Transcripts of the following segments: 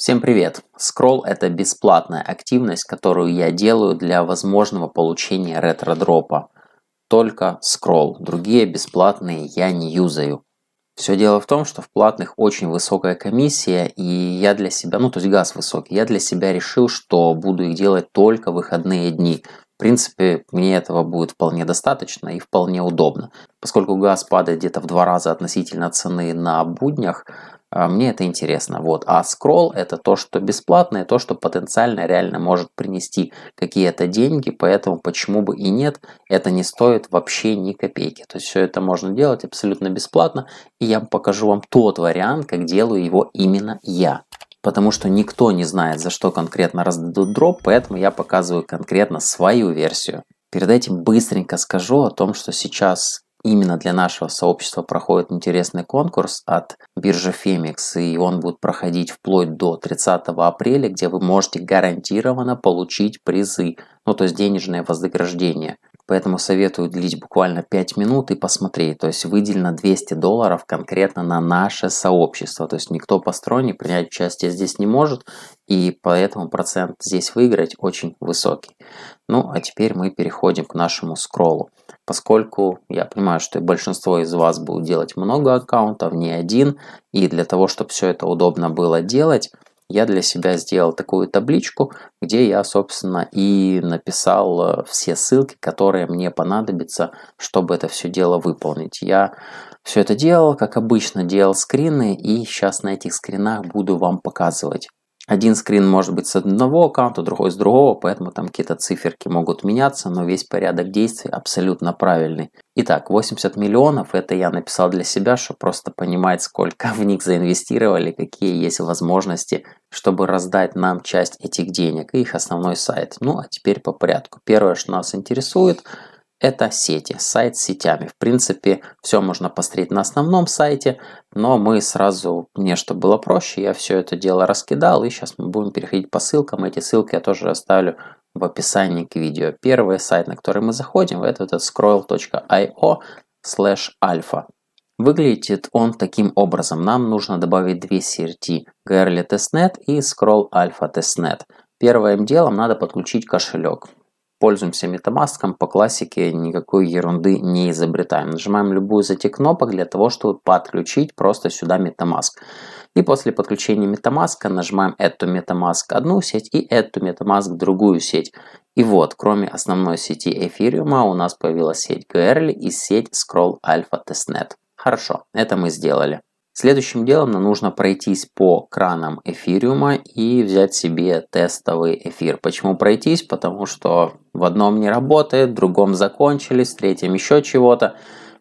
Всем привет! Скролл это бесплатная активность, которую я делаю для возможного получения ретро-дропа. Только скролл. другие бесплатные я не юзаю. Все дело в том, что в платных очень высокая комиссия, и я для себя, ну то есть газ высокий, я для себя решил, что буду их делать только выходные дни. В принципе, мне этого будет вполне достаточно и вполне удобно. Поскольку газ падает где-то в два раза относительно цены на буднях, а, мне это интересно. Вот. А скролл это то, что бесплатное, то, что потенциально реально может принести какие-то деньги, поэтому почему бы и нет, это не стоит вообще ни копейки. То есть все это можно делать абсолютно бесплатно, и я покажу вам тот вариант, как делаю его именно я потому что никто не знает, за что конкретно раздадут дроп, поэтому я показываю конкретно свою версию. Перед этим быстренько скажу о том, что сейчас именно для нашего сообщества проходит интересный конкурс от биржи Фемикс, и он будет проходить вплоть до 30 апреля, где вы можете гарантированно получить призы, ну то есть денежное вознаграждение. Поэтому советую длить буквально 5 минут и посмотреть. То есть выделено 200 долларов конкретно на наше сообщество. То есть никто посторонний принять участие здесь не может. И поэтому процент здесь выиграть очень высокий. Ну а теперь мы переходим к нашему скроллу поскольку я понимаю, что большинство из вас будут делать много аккаунтов, не один, и для того, чтобы все это удобно было делать, я для себя сделал такую табличку, где я, собственно, и написал э, все ссылки, которые мне понадобятся, чтобы это все дело выполнить. Я все это делал, как обычно, делал скрины, и сейчас на этих скринах буду вам показывать, один скрин может быть с одного аккаунта, другой с другого, поэтому там какие-то циферки могут меняться, но весь порядок действий абсолютно правильный. Итак, 80 миллионов, это я написал для себя, чтобы просто понимать, сколько в них заинвестировали, какие есть возможности, чтобы раздать нам часть этих денег и их основной сайт. Ну, а теперь по порядку. Первое, что нас интересует – это сети, сайт с сетями. В принципе, все можно посмотреть на основном сайте, но мы сразу, мне что было проще, я все это дело раскидал, и сейчас мы будем переходить по ссылкам. Эти ссылки я тоже оставлю в описании к видео. Первый сайт, на который мы заходим, это этот scroll.io slash alpha. Выглядит он таким образом. Нам нужно добавить две CRT Girly Testnet и Scroll Alpha Testnet. E Первым делом надо подключить кошелек пользуемся MetaMask по классике, никакой ерунды не изобретаем. Нажимаем любую из этих кнопок для того, чтобы подключить просто сюда MetaMask. И после подключения MetaMask нажимаем эту MetaMask одну сеть и эту MetaMask другую сеть. И вот, кроме основной сети эфириума, у нас появилась сеть Gurley и сеть Scroll Alpha Testnet. Хорошо, это мы сделали. Следующим делом нам нужно пройтись по кранам эфириума и взять себе тестовый эфир. Почему пройтись? Потому что в одном не работает, в другом закончились, в третьем еще чего-то.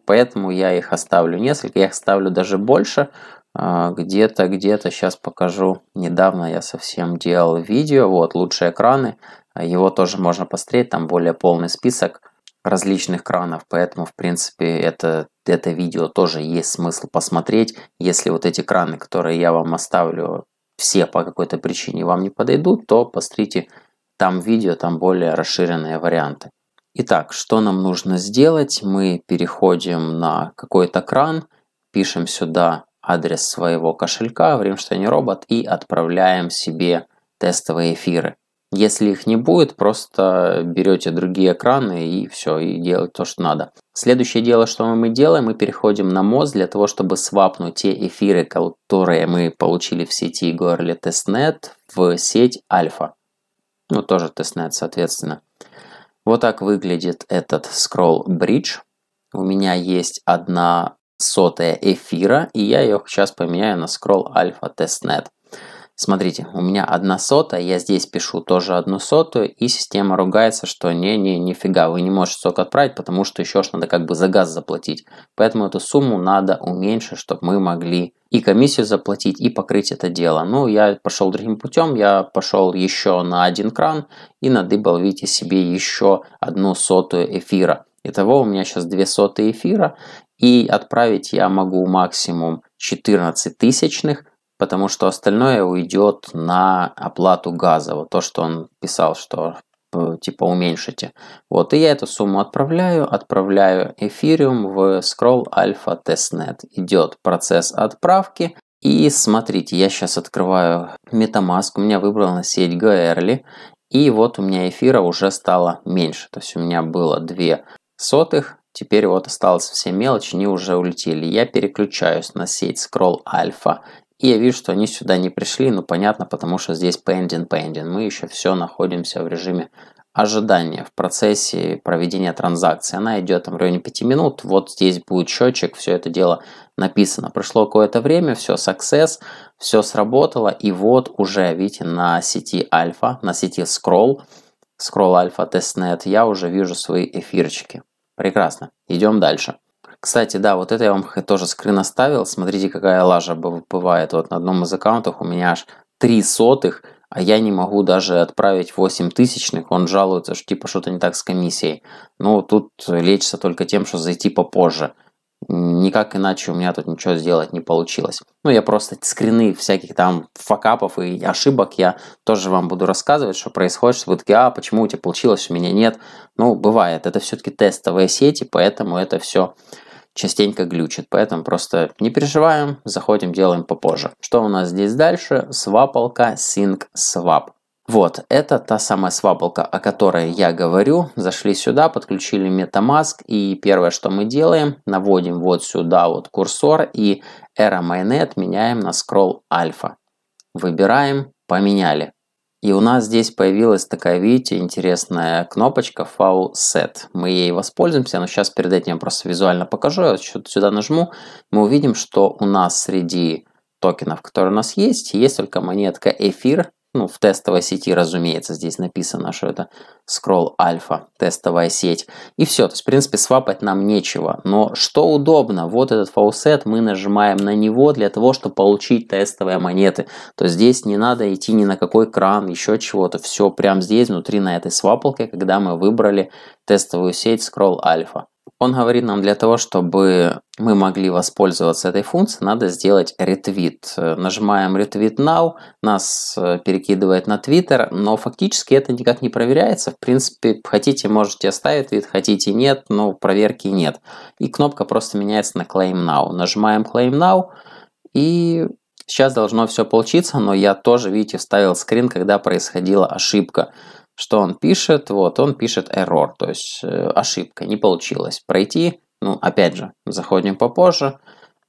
Поэтому я их оставлю несколько, я их оставлю даже больше. А, где-то, где-то, сейчас покажу. Недавно я совсем делал видео, вот лучшие экраны. Его тоже можно посмотреть, там более полный список различных кранов, поэтому, в принципе, это, это видео тоже есть смысл посмотреть. Если вот эти краны, которые я вам оставлю, все по какой-то причине вам не подойдут, то посмотрите там видео, там более расширенные варианты. Итак, что нам нужно сделать? Мы переходим на какой-то кран, пишем сюда адрес своего кошелька в Римштейн Робот и отправляем себе тестовые эфиры. Если их не будет, просто берете другие экраны и все, и делать то, что надо. Следующее дело, что мы делаем, мы переходим на моз для того, чтобы свапнуть те эфиры, которые мы получили в сети Gorli Testnet, в сеть Альфа. Ну, тоже Testnet, соответственно. Вот так выглядит этот Scroll Bridge. У меня есть одна сотая эфира, и я ее сейчас поменяю на Scroll Alpha Testnet. Смотрите, у меня одна сота, я здесь пишу тоже одну сотую, и система ругается, что не-не, нифига, вы не можете сок отправить, потому что еще ж надо как бы за газ заплатить. Поэтому эту сумму надо уменьшить, чтобы мы могли и комиссию заплатить, и покрыть это дело. Ну, я пошел другим путем, я пошел еще на один кран и надыбал, видите, себе еще одну сотую эфира. Итого у меня сейчас две сотые эфира, и отправить я могу максимум 14 тысячных, потому что остальное уйдет на оплату газа, вот то, что он писал, что э, типа уменьшите. Вот, и я эту сумму отправляю, отправляю эфириум в Scroll Alpha Testnet. Идет процесс отправки, и смотрите, я сейчас открываю Metamask, у меня выбрана сеть Goerli, и вот у меня эфира уже стало меньше, то есть у меня было 2 сотых, теперь вот осталось все мелочи, они уже улетели. Я переключаюсь на сеть Scroll Alpha и я вижу, что они сюда не пришли, ну понятно, потому что здесь pending, pending. Мы еще все находимся в режиме ожидания в процессе проведения транзакции. Она идет там, в районе 5 минут, вот здесь будет счетчик, все это дело написано. Прошло какое-то время, все success, все сработало, и вот уже, видите, на сети альфа, на сети scroll, scroll альфа Testnet я уже вижу свои эфирчики. Прекрасно, идем дальше. Кстати, да, вот это я вам тоже скрин оставил. Смотрите, какая лажа бывает. Вот на одном из аккаунтов у меня аж 3 сотых, а я не могу даже отправить 8 тысячных. Он жалуется, что типа что-то не так с комиссией. Ну, тут лечится только тем, что зайти попозже. Никак иначе у меня тут ничего сделать не получилось. Ну, я просто скрины всяких там факапов и ошибок я тоже вам буду рассказывать, что происходит, что вы такие, а почему у тебя получилось, а у меня нет. Ну, бывает, это все-таки тестовые сети, поэтому это все частенько глючит, поэтому просто не переживаем, заходим, делаем попозже. Что у нас здесь дальше? Свапалка sync swap. Вот, это та самая свапалка, о которой я говорю. Зашли сюда, подключили MetaMask, и первое, что мы делаем, наводим вот сюда вот курсор, и Era Mainnet меняем на Scroll Alpha. Выбираем, поменяли. И у нас здесь появилась такая, видите, интересная кнопочка Foul Set. Мы ей воспользуемся, но сейчас перед этим я просто визуально покажу. Я вот сюда нажму, мы увидим, что у нас среди токенов, которые у нас есть, есть только монетка эфир ну, в тестовой сети, разумеется, здесь написано, что это Scroll Альфа, тестовая сеть. И все, то есть, в принципе, свапать нам нечего. Но что удобно, вот этот фаусет, мы нажимаем на него для того, чтобы получить тестовые монеты. То есть, здесь не надо идти ни на какой кран, еще чего-то. Все прямо здесь, внутри на этой свапалке, когда мы выбрали тестовую сеть Scroll Альфа. Он говорит нам, для того, чтобы мы могли воспользоваться этой функцией, надо сделать ретвит. Нажимаем ретвит Now, нас э, перекидывает на Twitter, но фактически это никак не проверяется. В принципе, хотите, можете оставить твит, хотите нет, но проверки нет. И кнопка просто меняется на Claim Now. Нажимаем Claim Now, и сейчас должно все получиться, но я тоже, видите, вставил скрин, когда происходила ошибка что он пишет? Вот, он пишет error, то есть э, ошибка, не получилось пройти. Ну, опять же, заходим попозже,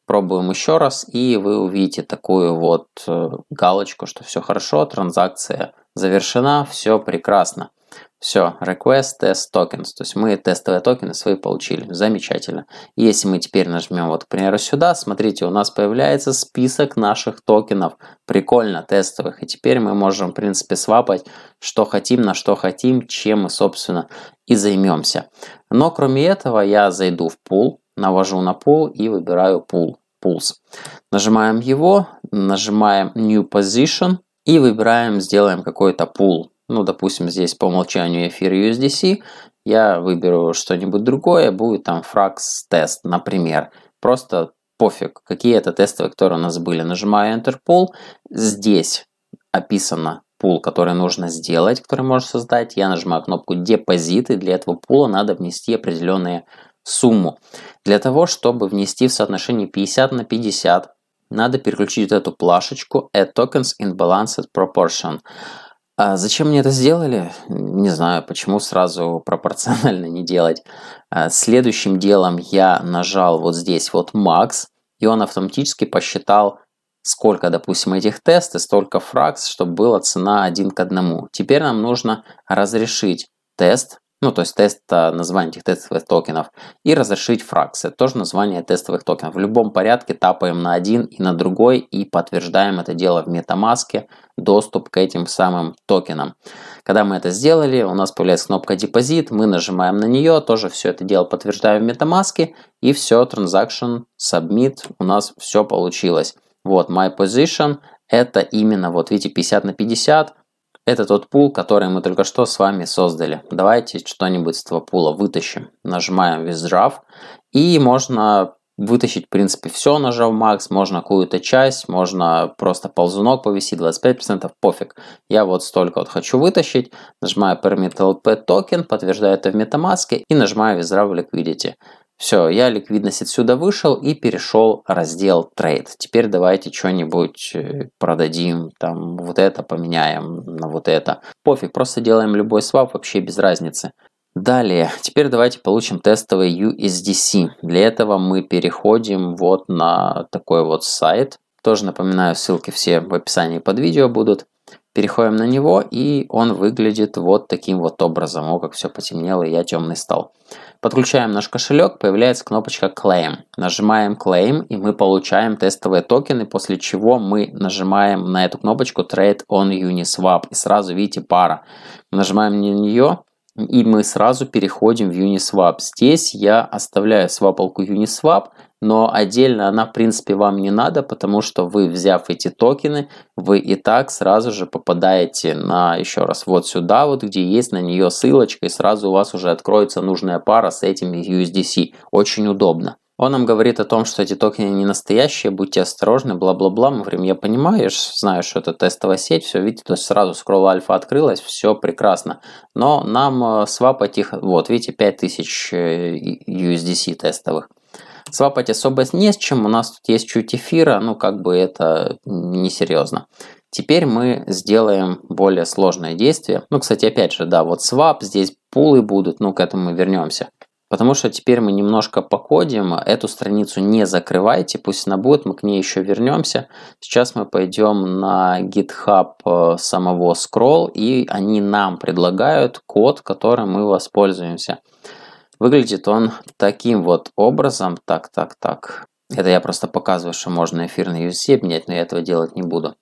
пробуем еще раз, и вы увидите такую вот э, галочку, что все хорошо, транзакция завершена, все прекрасно. Все, request test tokens. То есть мы тестовые токены свои получили. Замечательно. Если мы теперь нажмем, вот, к примеру, сюда, смотрите, у нас появляется список наших токенов. Прикольно, тестовых. И теперь мы можем, в принципе, свапать, что хотим, на что хотим, чем мы, собственно, и займемся. Но кроме этого я зайду в пул, навожу на пул и выбираю пул. пулс. Нажимаем его, нажимаем New Position и выбираем, сделаем какой-то пул ну, допустим, здесь по умолчанию эфир USDC, я выберу что-нибудь другое, будет там фракс тест, например. Просто пофиг, какие это тесты, которые у нас были. Нажимаю Enter Pool, здесь описано пул, который нужно сделать, который можно создать. Я нажимаю кнопку депозиты. для этого пула надо внести определенную сумму. Для того, чтобы внести в соотношении 50 на 50, надо переключить вот эту плашечку Add Tokens in Balanced Proportion. А зачем мне это сделали? Не знаю, почему сразу пропорционально не делать. А следующим делом я нажал вот здесь вот Max, и он автоматически посчитал, сколько, допустим, этих тест и столько фракс, чтобы была цена один к одному. Теперь нам нужно разрешить тест, ну, то есть тест, а, название этих тестовых токенов, и разрешить фракс. Это тоже название тестовых токенов. В любом порядке тапаем на один и на другой и подтверждаем это дело в метамаске доступ к этим самым токенам. Когда мы это сделали, у нас появляется кнопка депозит, мы нажимаем на нее, тоже все это дело подтверждаем в MetaMask, и все, transaction, submit, у нас все получилось. Вот, my position, это именно, вот видите, 50 на 50, это тот пул, который мы только что с вами создали. Давайте что-нибудь с этого пула вытащим. Нажимаем Withdraw. И можно вытащить, в принципе, все, нажав макс, можно какую-то часть, можно просто ползунок повесить, 25%, пофиг. Я вот столько вот хочу вытащить, нажимаю Permit LP токен, подтверждаю это в MetaMask и нажимаю Визра в Liquidity. Все, я ликвидность отсюда вышел и перешел раздел трейд. Теперь давайте что-нибудь э, продадим, там вот это поменяем на вот это. Пофиг, просто делаем любой свап, вообще без разницы. Далее, теперь давайте получим тестовый USDC. Для этого мы переходим вот на такой вот сайт. Тоже напоминаю, ссылки все в описании под видео будут. Переходим на него, и он выглядит вот таким вот образом. О, как все потемнело, и я темный стал. Подключаем наш кошелек, появляется кнопочка Claim. Нажимаем Claim, и мы получаем тестовые токены, после чего мы нажимаем на эту кнопочку Trade on Uniswap. И сразу видите пара. нажимаем на нее, и мы сразу переходим в Uniswap. Здесь я оставляю свапалку Uniswap, но отдельно она, в принципе, вам не надо, потому что вы, взяв эти токены, вы и так сразу же попадаете на, еще раз, вот сюда, вот где есть на нее ссылочка, и сразу у вас уже откроется нужная пара с этими USDC. Очень удобно. Он нам говорит о том, что эти токены не настоящие, будьте осторожны, бла-бла-бла. Мы говорим, я понимаю, я знаю, что это тестовая сеть, все, видите, то есть сразу скролл альфа открылась, все прекрасно. Но нам э, свапать их, вот, видите, 5000 USDC э, тестовых. Свапать особо не с чем, у нас тут есть чуть эфира, ну как бы это несерьезно. Теперь мы сделаем более сложное действие. Ну, кстати, опять же, да, вот свап, здесь пулы будут, ну, к этому мы вернемся. Потому что теперь мы немножко покодим, эту страницу не закрывайте, пусть она будет, мы к ней еще вернемся. Сейчас мы пойдем на GitHub э, самого Scroll, и они нам предлагают код, которым мы воспользуемся. Выглядит он таким вот образом, так, так, так. Это я просто показываю, что можно эфирный UC менять, но я этого делать не буду.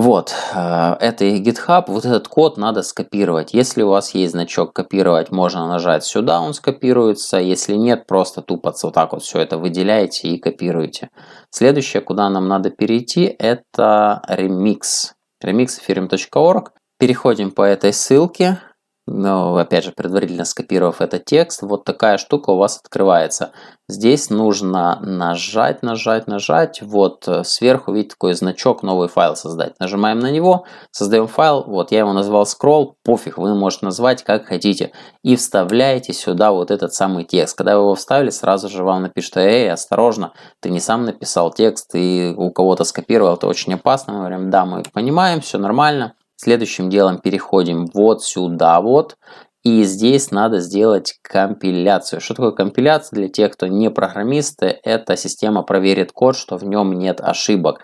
Вот, э, это их GitHub, вот этот код надо скопировать. Если у вас есть значок «Копировать», можно нажать сюда, он скопируется. Если нет, просто тупо вот так вот все это выделяете и копируете. Следующее, куда нам надо перейти, это Remix. Remix Переходим по этой ссылке, но опять же, предварительно скопировав этот текст, вот такая штука у вас открывается. Здесь нужно нажать, нажать, нажать. Вот э, сверху видите такой значок «Новый файл создать». Нажимаем на него, создаем файл. Вот я его назвал scroll, пофиг, вы можете назвать как хотите. И вставляете сюда вот этот самый текст. Когда вы его вставили, сразу же вам напишет «Эй, осторожно, ты не сам написал текст, ты у кого-то скопировал, это очень опасно». Мы говорим «Да, мы понимаем, все нормально» Следующим делом переходим вот сюда вот. И здесь надо сделать компиляцию. Что такое компиляция? Для тех, кто не программисты, эта система проверит код, что в нем нет ошибок.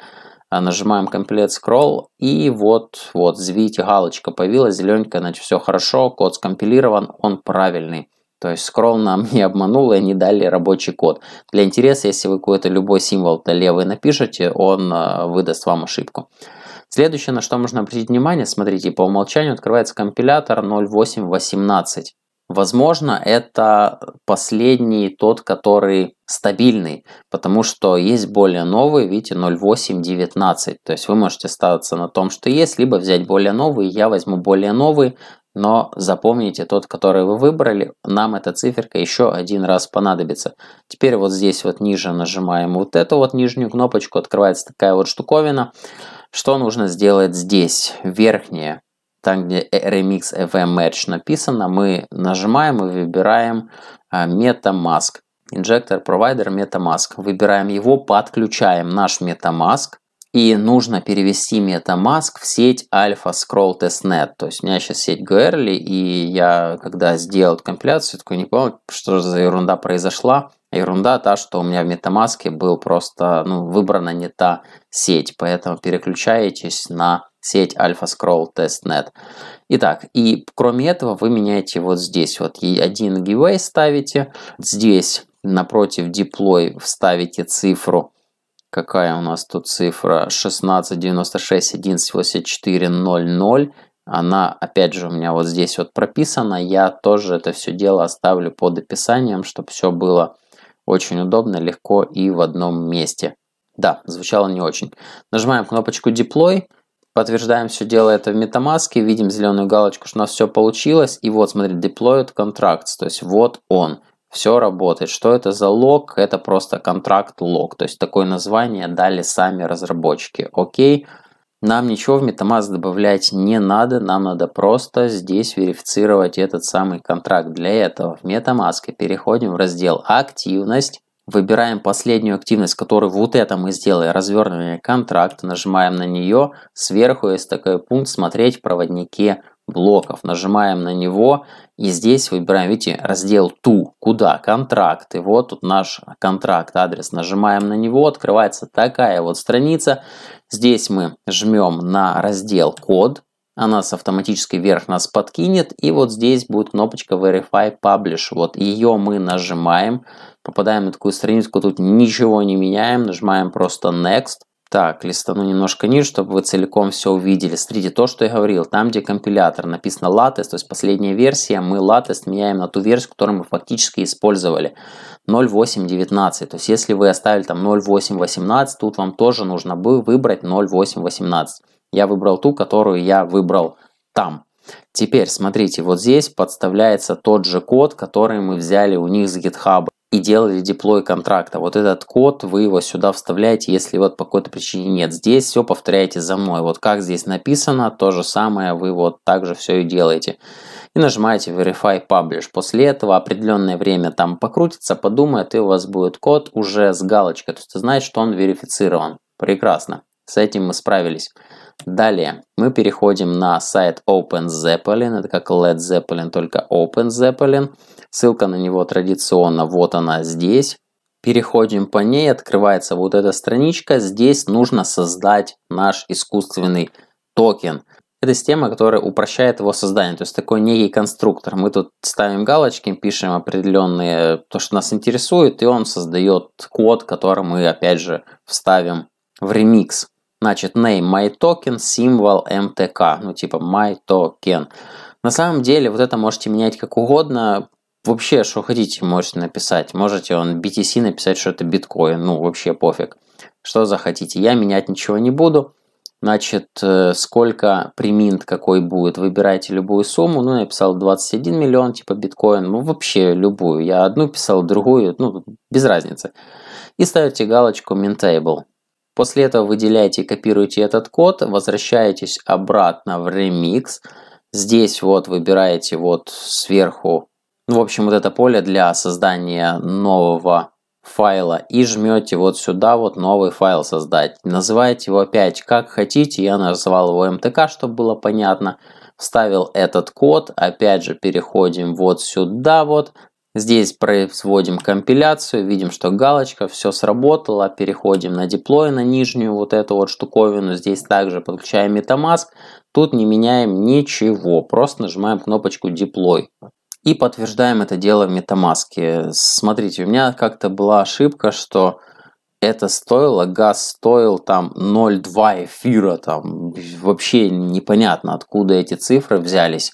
А, нажимаем Complete Scroll, и вот, вот, видите, галочка появилась, зелененькая, значит, все хорошо, код скомпилирован, он правильный. То есть скролл нам не обманул и не дали рабочий код. Для интереса, если вы какой-то любой символ левый напишете, он а, выдаст вам ошибку. Следующее, на что можно обратить внимание, смотрите, по умолчанию открывается компилятор 0818. Возможно, это последний тот, который стабильный, потому что есть более новый, видите, 0.8.19. То есть вы можете остаться на том, что есть, либо взять более новый, я возьму более новый, но запомните тот, который вы выбрали, нам эта циферка еще один раз понадобится. Теперь вот здесь вот ниже нажимаем вот эту вот нижнюю кнопочку, открывается такая вот штуковина. Что нужно сделать здесь, верхнее, там где э, Remix FM Match написано, мы нажимаем и выбираем а, MetaMask. Инжектор провайдер MetaMask. Выбираем его, подключаем наш MetaMask и нужно перевести MetaMask в сеть Alpha Scroll Testnet. То есть у меня сейчас сеть Герли, и я, когда сделал компиляцию, такой не понял, что же за ерунда произошла. Ерунда та, что у меня в MetaMask был просто, ну, выбрана не та сеть, поэтому переключаетесь на сеть Alpha Scroll Testnet. Итак, и кроме этого вы меняете вот здесь вот и один giveaway ставите, здесь напротив deploy вставите цифру Какая у нас тут цифра? 16, Она, опять же, у меня вот здесь вот прописана. Я тоже это все дело оставлю под описанием, чтобы все было очень удобно, легко и в одном месте. Да, звучало не очень. Нажимаем кнопочку Deploy, подтверждаем все дело это в MetaMask, видим зеленую галочку, что у нас все получилось. И вот, смотри, Deployed Contracts, то есть вот он все работает. Что это за лог? Это просто контракт лог. То есть такое название дали сами разработчики. Окей, нам ничего в MetaMask добавлять не надо, нам надо просто здесь верифицировать этот самый контракт. Для этого в MetaMask переходим в раздел «Активность», выбираем последнюю активность, которую вот это мы сделали, развернутый контракт, нажимаем на нее, сверху есть такой пункт «Смотреть проводники блоков. Нажимаем на него и здесь выбираем, видите, раздел ту, куда, контракты. Вот тут наш контракт, адрес. Нажимаем на него, открывается такая вот страница. Здесь мы жмем на раздел код, она с автоматической вверх нас подкинет, и вот здесь будет кнопочка Verify Publish. Вот ее мы нажимаем, попадаем на такую страницу, тут ничего не меняем, нажимаем просто Next, так, листану немножко ниже, чтобы вы целиком все увидели. Смотрите, то, что я говорил, там, где компилятор написано latest, то есть последняя версия, мы latest меняем на ту версию, которую мы фактически использовали. 0.8.19, то есть если вы оставили там 0.8.18, тут вам тоже нужно бы выбрать 0.8.18. Я выбрал ту, которую я выбрал там. Теперь, смотрите, вот здесь подставляется тот же код, который мы взяли у них с GitHub и делали диплой контракта. Вот этот код, вы его сюда вставляете, если вот по какой-то причине нет. Здесь все повторяете за мной. Вот как здесь написано, то же самое вы вот так же все и делаете. И нажимаете Verify Publish. После этого определенное время там покрутится, подумает, и у вас будет код уже с галочкой. То есть значит, что он верифицирован. Прекрасно. С этим мы справились. Далее мы переходим на сайт Open Zeppelin. Это как Led Zeppelin, только Open Zeppelin. Ссылка на него традиционно вот она здесь. Переходим по ней, открывается вот эта страничка. Здесь нужно создать наш искусственный токен. Это система, которая упрощает его создание, то есть такой некий конструктор. Мы тут ставим галочки, пишем определенные, то, что нас интересует, и он создает код, который мы, опять же, вставим в ремикс. Значит, name my token символ MTK, ну типа my token. На самом деле, вот это можете менять как угодно, вообще, что хотите, можете написать. Можете он BTC написать, что это биткоин, ну вообще пофиг. Что захотите, я менять ничего не буду. Значит, э, сколько приминт какой будет, выбирайте любую сумму. Ну, я писал 21 миллион, типа биткоин, ну вообще любую. Я одну писал, другую, ну без разницы. И ставите галочку Mintable. После этого выделяете и копируете этот код, возвращаетесь обратно в Remix. Здесь вот выбираете вот сверху, ну, в общем, вот это поле для создания нового файла и жмете вот сюда вот новый файл создать. Называете его опять как хотите, я назвал его MTK, чтобы было понятно. Вставил этот код, опять же переходим вот сюда вот, Здесь производим компиляцию, видим, что галочка, все сработало, переходим на диплой, на нижнюю вот эту вот штуковину, здесь также подключаем Metamask, тут не меняем ничего, просто нажимаем кнопочку диплой и подтверждаем это дело в MetaMask. Смотрите, у меня как-то была ошибка, что это стоило, газ стоил там 0,2 эфира, там вообще непонятно, откуда эти цифры взялись.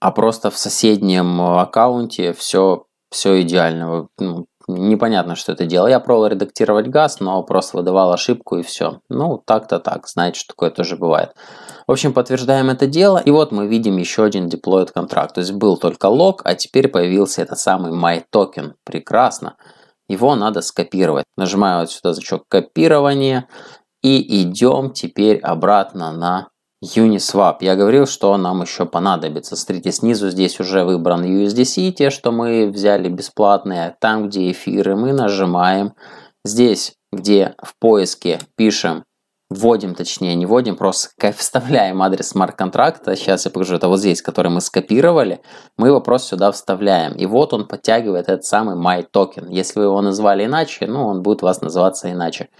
А просто в соседнем аккаунте все все идеально. Ну, непонятно, что это делал. Я пробовал редактировать газ, но просто выдавал ошибку и все. Ну, так-то так. Знаете, что такое тоже бывает. В общем, подтверждаем это дело. И вот мы видим еще один deployed контракт. То есть был только лог, а теперь появился этот самый my токен. Прекрасно. Его надо скопировать. Нажимаю вот сюда значок копирование. И идем теперь обратно на Uniswap. Я говорил, что нам еще понадобится. Смотрите, снизу здесь уже выбран USDC, те, что мы взяли бесплатные. Там, где эфиры, мы нажимаем. Здесь, где в поиске пишем, вводим, точнее не вводим, просто вставляем адрес смарт-контракта. Сейчас я покажу, это вот здесь, который мы скопировали. Мы его просто сюда вставляем. И вот он подтягивает этот самый my токен. Если вы его назвали иначе, ну он будет у вас называться иначе.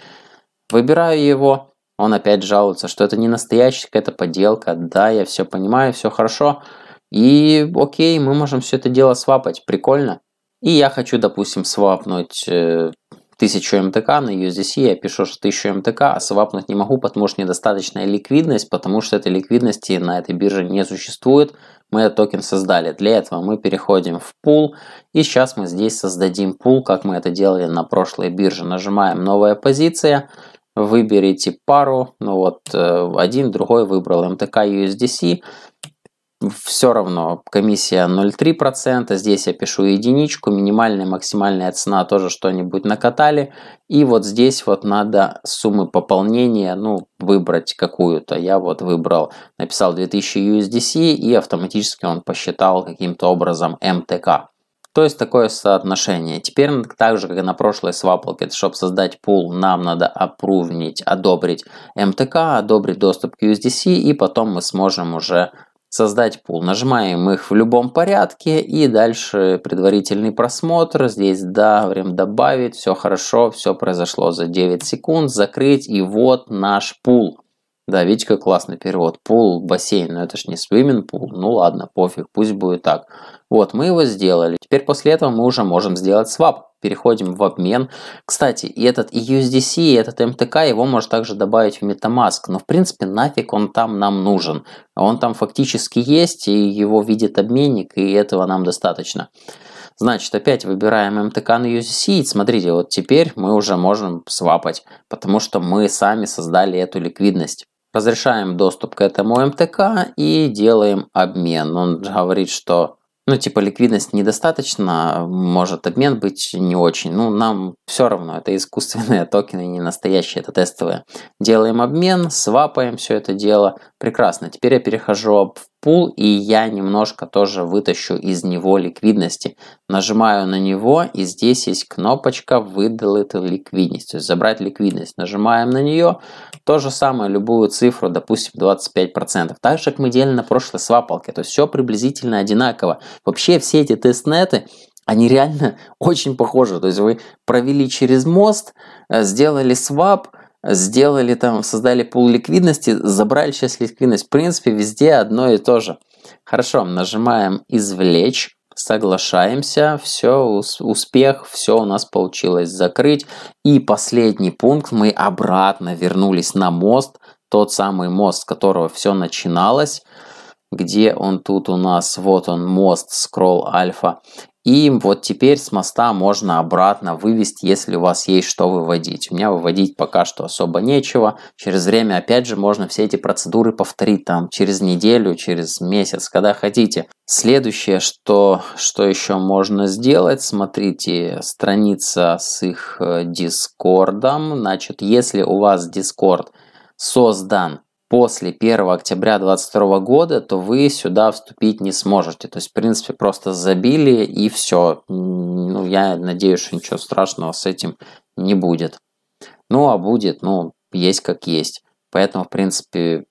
Выбираю его он опять жалуется, что это не настоящая какая-то поделка, да, я все понимаю, все хорошо, и окей, мы можем все это дело свапать, прикольно. И я хочу, допустим, свапнуть э, 1000 МТК на USDC, я пишу, что 1000 МТК, а свапнуть не могу, потому что недостаточная ликвидность, потому что этой ликвидности на этой бирже не существует. Мы этот токен создали. Для этого мы переходим в пул, и сейчас мы здесь создадим пул, как мы это делали на прошлой бирже. Нажимаем «Новая позиция», выберите пару, ну вот э, один, другой выбрал МТК USDC, все равно комиссия 0,3%, здесь я пишу единичку, минимальная, максимальная цена тоже что-нибудь накатали, и вот здесь вот надо суммы пополнения, ну, выбрать какую-то, я вот выбрал, написал 2000 USDC, и автоматически он посчитал каким-то образом МТК. То есть такое соотношение. Теперь так же, как и на прошлой SwapLocket, чтобы создать пул, нам надо опрувнить, одобрить МТК, одобрить доступ к USDC, и потом мы сможем уже создать пул. Нажимаем их в любом порядке и дальше предварительный просмотр. Здесь да, время добавить, все хорошо, все произошло за 9 секунд, закрыть и вот наш пул. Да, видите, как классный перевод. Пул, бассейн, но ну, это ж не свимминг пул. Ну ладно, пофиг, пусть будет так. Вот, мы его сделали. Теперь после этого мы уже можем сделать свап. Переходим в обмен. Кстати, и этот и USDC, и этот MTK, эм его можно также добавить в MetaMask. Но, в принципе, нафиг он там нам нужен. Он там фактически есть, и его видит обменник, и этого нам достаточно. Значит, опять выбираем МТК эм на USDC. И смотрите, вот теперь мы уже можем свапать, потому что мы сами создали эту ликвидность. Разрешаем доступ к этому МТК и делаем обмен. Он говорит, что ну, типа, ликвидность недостаточно, может обмен быть не очень. Ну, нам все равно, это искусственные токены, не настоящие, это тестовые. Делаем обмен, свапаем все это дело. Прекрасно. Теперь я перехожу в пул, и я немножко тоже вытащу из него ликвидности. Нажимаю на него, и здесь есть кнопочка выдалить ликвидность», то есть «Забрать ликвидность». Нажимаем на нее, то же самое, любую цифру, допустим, 25%. Так же, как мы делали на прошлой свапалке, то есть все приблизительно одинаково. Вообще все эти тестнеты, они реально очень похожи. То есть вы провели через мост, э, сделали свап, сделали там, создали пул ликвидности, забрали сейчас ликвидность. В принципе, везде одно и то же. Хорошо, нажимаем «Извлечь», соглашаемся, все, успех, все у нас получилось закрыть. И последний пункт, мы обратно вернулись на мост, тот самый мост, с которого все начиналось где он тут у нас, вот он, мост, скролл, альфа. И вот теперь с моста можно обратно вывести, если у вас есть что выводить. У меня выводить пока что особо нечего. Через время, опять же, можно все эти процедуры повторить там через неделю, через месяц, когда хотите. Следующее, что, что еще можно сделать, смотрите, страница с их э, дискордом. Значит, если у вас дискорд создан после 1 октября 2022 года, то вы сюда вступить не сможете. То есть, в принципе, просто забили и все. Ну, я надеюсь, что ничего страшного с этим не будет. Ну, а будет, ну, есть как есть. Поэтому, в принципе,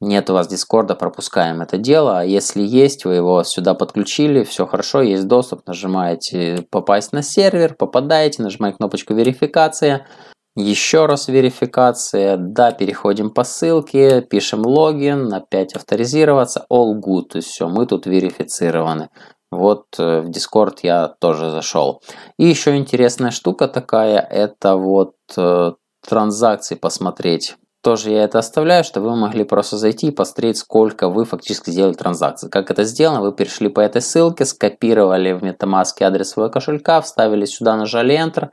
нет у вас Дискорда, пропускаем это дело. А если есть, вы его сюда подключили, все хорошо, есть доступ, нажимаете «Попасть на сервер», попадаете, нажимаете кнопочку «Верификация», еще раз верификация. Да, переходим по ссылке, пишем логин, опять авторизироваться. All good. То есть все, мы тут верифицированы. Вот э, в Discord я тоже зашел. И еще интересная штука такая, это вот э, транзакции посмотреть тоже я это оставляю, чтобы вы могли просто зайти и посмотреть, сколько вы фактически сделали транзакций. Как это сделано, вы перешли по этой ссылке, скопировали в MetaMask адрес своего кошелька, вставили сюда, нажали Enter,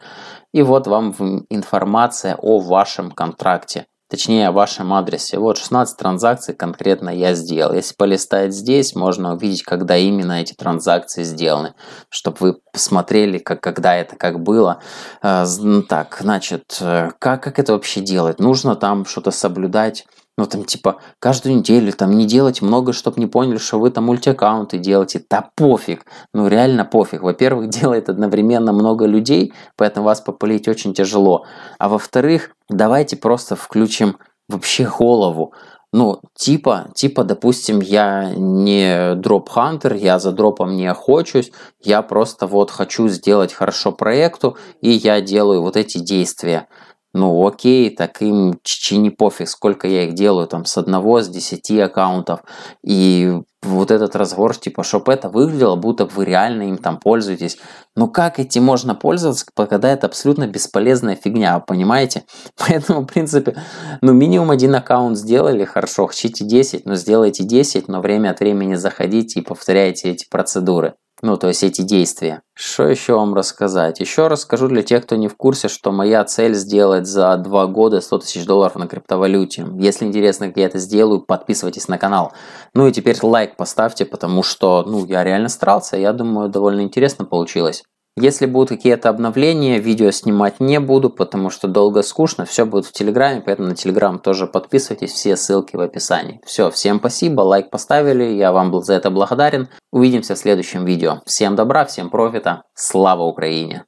и вот вам информация о вашем контракте точнее в вашем адресе. Вот 16 транзакций конкретно я сделал. Если полистать здесь, можно увидеть, когда именно эти транзакции сделаны, чтобы вы посмотрели, как, когда это как было. Э, так, значит, э, как, как это вообще делать? Нужно там что-то соблюдать ну, там, типа, каждую неделю, там, не делать много, чтобы не поняли, что вы там мультиаккаунты делаете. Да пофиг. Ну, реально пофиг. Во-первых, делает одновременно много людей, поэтому вас популить очень тяжело. А во-вторых, давайте просто включим вообще голову. Ну, типа, типа, допустим, я не дроп-хантер, я за дропом не охочусь, я просто вот хочу сделать хорошо проекту, и я делаю вот эти действия ну окей, так им чичи не пофиг, сколько я их делаю, там с одного, с десяти аккаунтов. И вот этот разговор, типа, чтобы это выглядело, будто вы реально им там пользуетесь. Но как этим можно пользоваться, когда это абсолютно бесполезная фигня, понимаете? Поэтому, в принципе, ну минимум один аккаунт сделали, хорошо, хчите 10, но сделайте 10, но время от времени заходите и повторяйте эти процедуры. Ну, то есть эти действия. Что еще вам рассказать? Еще расскажу для тех, кто не в курсе, что моя цель сделать за два года 100 тысяч долларов на криптовалюте. Если интересно, как я это сделаю, подписывайтесь на канал. Ну и теперь лайк поставьте, потому что, ну, я реально старался, я думаю, довольно интересно получилось. Если будут какие-то обновления, видео снимать не буду, потому что долго скучно, все будет в Телеграме, поэтому на Телеграм тоже подписывайтесь, все ссылки в описании. Все, всем спасибо, лайк поставили, я вам за это благодарен. Увидимся в следующем видео. Всем добра, всем профита, слава Украине!